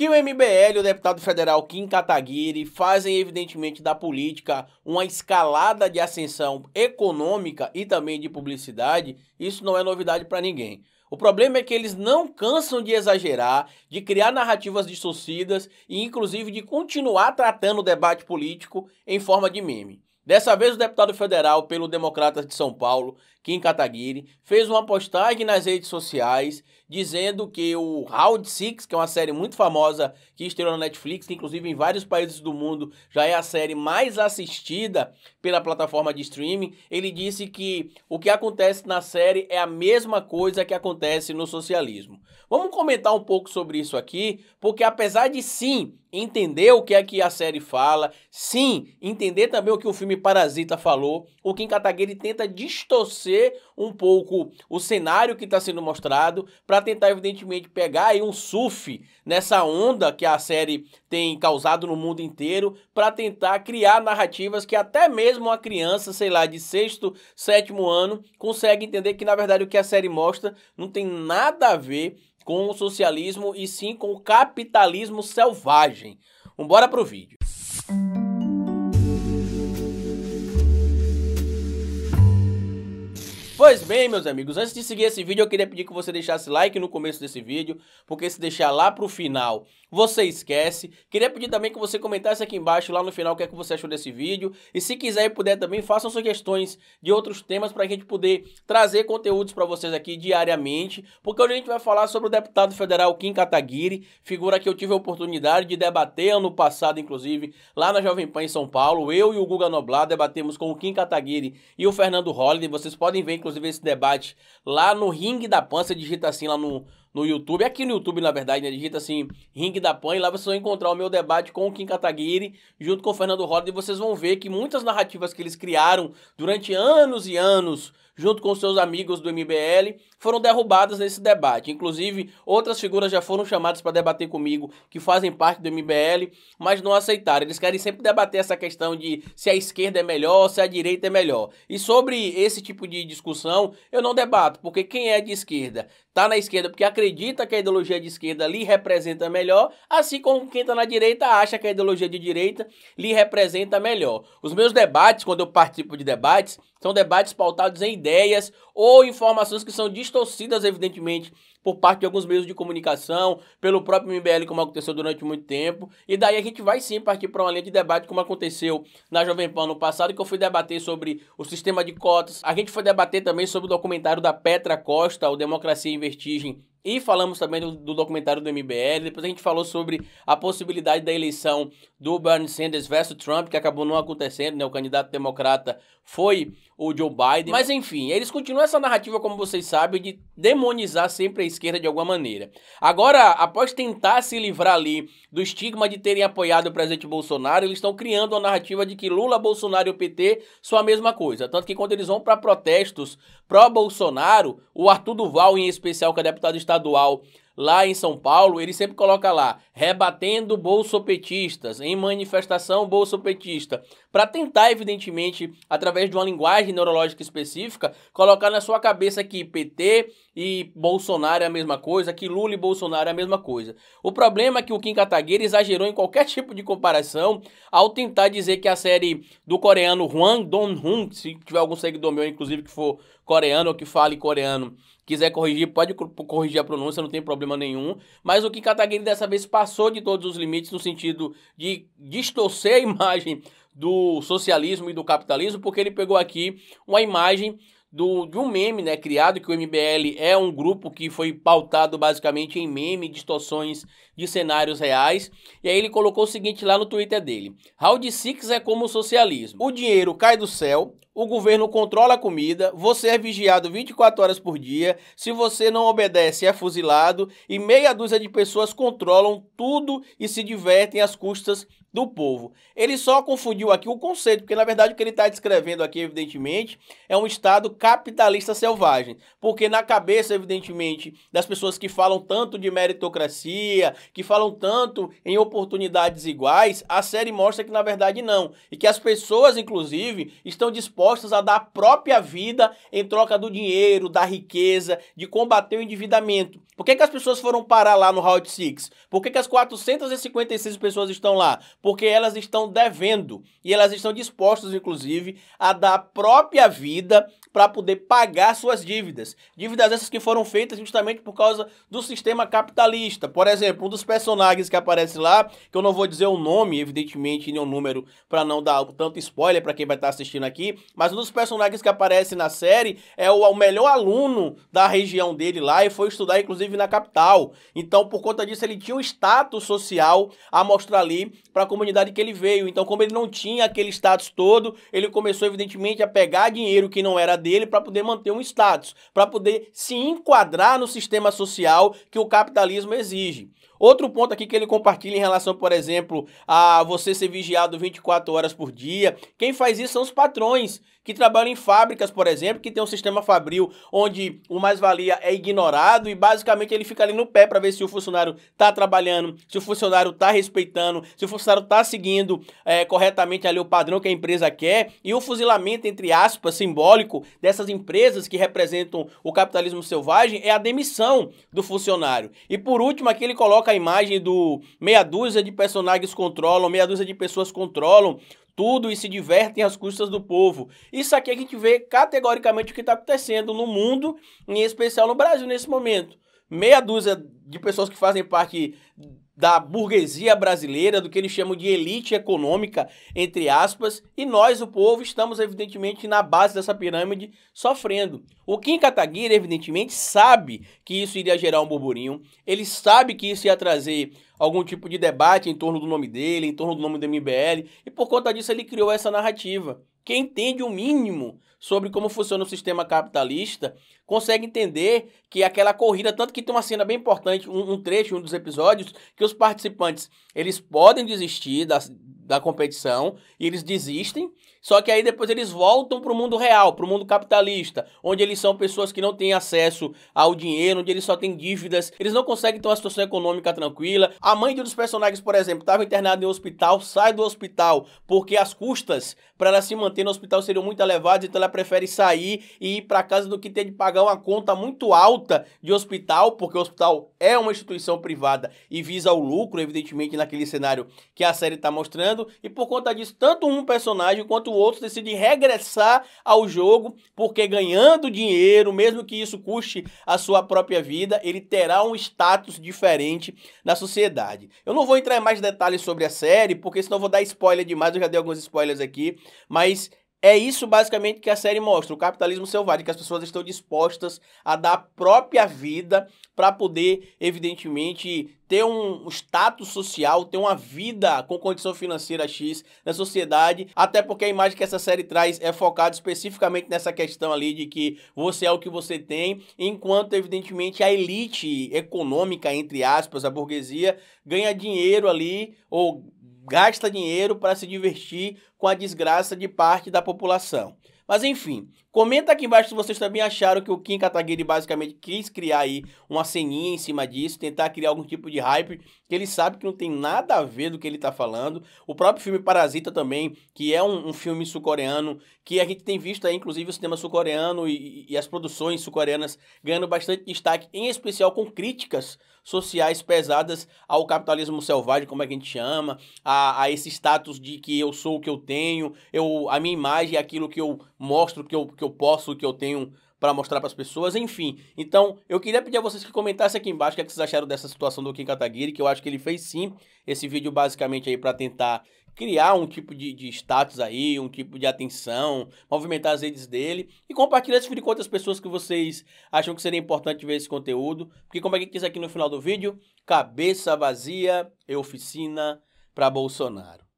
que o MBL e o deputado federal Kim Kataguiri fazem, evidentemente, da política uma escalada de ascensão econômica e também de publicidade, isso não é novidade para ninguém. O problema é que eles não cansam de exagerar, de criar narrativas distorcidas e, inclusive, de continuar tratando o debate político em forma de meme. Dessa vez, o deputado federal pelo Democratas de São Paulo, Kim Kataguiri, fez uma postagem nas redes sociais dizendo que o Round Six, que é uma série muito famosa que estreou na Netflix, que inclusive em vários países do mundo já é a série mais assistida pela plataforma de streaming, ele disse que o que acontece na série é a mesma coisa que acontece no socialismo. Vamos comentar um pouco sobre isso aqui, porque apesar de sim entender o que é que a série fala, sim, entender também o que o filme Parasita falou, o Kim Kataguiri tenta distorcer um pouco o cenário que está sendo mostrado para para tentar, evidentemente, pegar aí um surf nessa onda que a série tem causado no mundo inteiro, para tentar criar narrativas que até mesmo uma criança, sei lá, de sexto, sétimo ano, consegue entender que, na verdade, o que a série mostra não tem nada a ver com o socialismo e sim com o capitalismo selvagem. Vamos para o vídeo. Pois bem, meus amigos, antes de seguir esse vídeo, eu queria pedir que você deixasse like no começo desse vídeo, porque se deixar lá pro final, você esquece. Queria pedir também que você comentasse aqui embaixo, lá no final, o que é que você achou desse vídeo. E se quiser e puder também, façam sugestões de outros temas para a gente poder trazer conteúdos para vocês aqui diariamente, porque hoje a gente vai falar sobre o deputado federal Kim Kataguiri, figura que eu tive a oportunidade de debater ano passado, inclusive, lá na Jovem Pan em São Paulo. Eu e o Guga Noblar debatemos com o Kim Kataguiri e o Fernando Holliday. Vocês podem ver, inclusive, inclusive, esse debate lá no Ring da Pan. Você digita assim lá no, no YouTube. Aqui no YouTube, na verdade, né? Digita assim, Ring da Pan. E lá vocês vão encontrar o meu debate com o Kim Kataguiri, junto com o Fernando Roda. E vocês vão ver que muitas narrativas que eles criaram durante anos e anos junto com seus amigos do MBL, foram derrubadas nesse debate. Inclusive, outras figuras já foram chamadas para debater comigo, que fazem parte do MBL, mas não aceitaram. Eles querem sempre debater essa questão de se a esquerda é melhor, se a direita é melhor. E sobre esse tipo de discussão, eu não debato, porque quem é de esquerda está na esquerda porque acredita que a ideologia de esquerda lhe representa melhor, assim como quem está na direita acha que a ideologia de direita lhe representa melhor. Os meus debates, quando eu participo de debates, são debates pautados em ideias ideias ou informações que são distorcidas, evidentemente, por parte de alguns meios de comunicação, pelo próprio MBL, como aconteceu durante muito tempo. E daí a gente vai sim partir para uma linha de debate, como aconteceu na Jovem Pan no passado, que eu fui debater sobre o sistema de cotas. A gente foi debater também sobre o documentário da Petra Costa, o Democracia em Vertigem. E falamos também do, do documentário do MBL. Depois a gente falou sobre a possibilidade da eleição do Bernie Sanders versus Trump, que acabou não acontecendo, né? O candidato democrata foi ou Joe Biden. Mas enfim, eles continuam essa narrativa, como vocês sabem, de demonizar sempre a esquerda de alguma maneira. Agora, após tentar se livrar ali do estigma de terem apoiado o presidente Bolsonaro, eles estão criando a narrativa de que Lula, Bolsonaro e o PT são a mesma coisa. Tanto que quando eles vão para protestos pró-Bolsonaro, o Arthur Duval, em especial, que é deputado estadual lá em São Paulo, ele sempre coloca lá, rebatendo bolsopetistas, em manifestação bolsopetista, para tentar, evidentemente, através de uma linguagem neurológica específica, colocar na sua cabeça que PT e Bolsonaro é a mesma coisa, que Lula e Bolsonaro é a mesma coisa. O problema é que o Kim Kataguiri exagerou em qualquer tipo de comparação ao tentar dizer que a série do coreano Hwang Dong-hoon, se tiver algum seguidor meu, inclusive, que for coreano ou que fale coreano, quiser corrigir, pode corrigir a pronúncia, não tem problema nenhum. Mas o Kim Kataguiri dessa vez passou de todos os limites no sentido de distorcer a imagem do socialismo e do capitalismo, porque ele pegou aqui uma imagem do, de um meme, né, criado, que o MBL é um grupo que foi pautado basicamente em meme, distorções de cenários reais. E aí ele colocou o seguinte lá no Twitter dele: Round 6 é como o socialismo. O dinheiro cai do céu, o governo controla a comida, você é vigiado 24 horas por dia, se você não obedece é fuzilado e meia dúzia de pessoas controlam tudo e se divertem às custas do povo. Ele só confundiu aqui o conceito, porque na verdade o que ele está descrevendo aqui, evidentemente, é um Estado capitalista selvagem. Porque na cabeça, evidentemente, das pessoas que falam tanto de meritocracia, que falam tanto em oportunidades iguais, a série mostra que na verdade não. E que as pessoas, inclusive, estão dispostas a dar a própria vida em troca do dinheiro, da riqueza, de combater o endividamento. Por que, que as pessoas foram parar lá no Route 6? Por que, que as 456 pessoas estão lá? porque elas estão devendo e elas estão dispostas, inclusive, a dar a própria vida para poder pagar suas dívidas. Dívidas essas que foram feitas justamente por causa do sistema capitalista. Por exemplo, um dos personagens que aparece lá, que eu não vou dizer o nome, evidentemente, nem o número, para não dar tanto spoiler para quem vai estar tá assistindo aqui, mas um dos personagens que aparece na série é o, o melhor aluno da região dele lá e foi estudar, inclusive, na capital. Então, por conta disso, ele tinha um status social a mostrar ali para comunidade que ele veio. Então, como ele não tinha aquele status todo, ele começou, evidentemente, a pegar dinheiro que não era dele para poder manter um status, para poder se enquadrar no sistema social que o capitalismo exige. Outro ponto aqui que ele compartilha em relação, por exemplo, a você ser vigiado 24 horas por dia. Quem faz isso são os patrões que trabalham em fábricas, por exemplo, que tem um sistema fabril onde o mais-valia é ignorado e basicamente ele fica ali no pé para ver se o funcionário está trabalhando, se o funcionário está respeitando, se o funcionário Bolsonaro está seguindo é, corretamente ali o padrão que a empresa quer e o fuzilamento, entre aspas, simbólico dessas empresas que representam o capitalismo selvagem é a demissão do funcionário. E por último, aqui ele coloca a imagem do meia dúzia de personagens controlam, meia dúzia de pessoas controlam tudo e se divertem às custas do povo. Isso aqui a gente vê categoricamente o que está acontecendo no mundo, em especial no Brasil nesse momento. Meia dúzia de pessoas que fazem parte da burguesia brasileira, do que eles chamam de elite econômica, entre aspas, e nós, o povo, estamos evidentemente na base dessa pirâmide sofrendo. O Kim Kataguiri, evidentemente, sabe que isso iria gerar um burburinho, ele sabe que isso ia trazer algum tipo de debate em torno do nome dele, em torno do nome do MBL, e por conta disso ele criou essa narrativa. Quem entende o um mínimo sobre como funciona o sistema capitalista consegue entender que aquela corrida, tanto que tem uma cena bem importante, um, um trecho, um dos episódios, que os participantes eles podem desistir da, da competição e eles desistem só que aí depois eles voltam para o mundo real, para o mundo capitalista, onde eles são pessoas que não têm acesso ao dinheiro, onde eles só têm dívidas, eles não conseguem ter uma situação econômica tranquila. A mãe de um dos personagens, por exemplo, estava internada em um hospital, sai do hospital porque as custas para ela se manter no hospital seriam muito elevadas, então ela prefere sair e ir para casa do que ter de pagar uma conta muito alta de hospital, porque o hospital é uma instituição privada e visa o lucro, evidentemente, naquele cenário que a série está mostrando, e por conta disso, tanto um personagem quanto enquanto outro decide regressar ao jogo, porque ganhando dinheiro, mesmo que isso custe a sua própria vida, ele terá um status diferente na sociedade. Eu não vou entrar em mais detalhes sobre a série, porque senão eu vou dar spoiler demais, eu já dei alguns spoilers aqui, mas é isso basicamente que a série mostra, o capitalismo selvagem, que as pessoas estão dispostas a dar a própria vida para poder, evidentemente, ter um status social, ter uma vida com condição financeira X na sociedade, até porque a imagem que essa série traz é focada especificamente nessa questão ali de que você é o que você tem, enquanto, evidentemente, a elite econômica, entre aspas, a burguesia, ganha dinheiro ali ou gasta dinheiro para se divertir com a desgraça de parte da população. Mas enfim, comenta aqui embaixo se vocês também acharam que o Kim Kataguiri basicamente quis criar aí uma ceninha em cima disso, tentar criar algum tipo de hype, que ele sabe que não tem nada a ver do que ele tá falando. O próprio filme Parasita também, que é um, um filme sul-coreano, que a gente tem visto aí, inclusive, o cinema sul-coreano e, e as produções sul-coreanas ganhando bastante destaque, em especial com críticas sociais pesadas ao capitalismo selvagem, como é que a gente chama, a, a esse status de que eu sou o que eu tenho, eu a minha imagem é aquilo que eu mostro, que eu, que eu posso, que eu tenho para mostrar para as pessoas, enfim. Então, eu queria pedir a vocês que comentassem aqui embaixo o que, é que vocês acharam dessa situação do Kim Kataguiri, que eu acho que ele fez sim esse vídeo basicamente aí para tentar criar um tipo de, de status aí, um tipo de atenção, movimentar as redes dele e compartilhar esse vídeo com outras pessoas que vocês acham que seria importante ver esse conteúdo. Porque como é que diz aqui no final do vídeo, cabeça vazia e oficina para Bolsonaro.